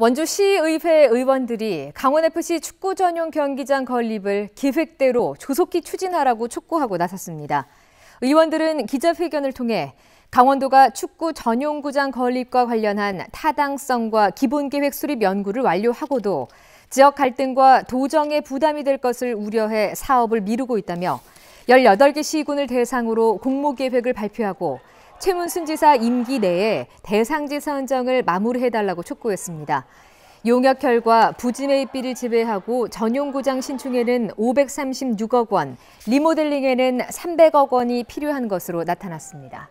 원주시의회 의원들이 강원FC 축구 전용 경기장 건립을 기획대로 조속히 추진하라고 촉구하고 나섰습니다. 의원들은 기자회견을 통해 강원도가 축구 전용 구장 건립과 관련한 타당성과 기본계획 수립 연구를 완료하고도 지역 갈등과 도정에 부담이 될 것을 우려해 사업을 미루고 있다며 18개 시군을 대상으로 공모 계획을 발표하고 최문순 지사 임기 내에 대상지 선정을 마무리해달라고 촉구했습니다. 용역 결과 부지매 입비를 지배하고 전용구장 신축에는 536억 원, 리모델링에는 300억 원이 필요한 것으로 나타났습니다.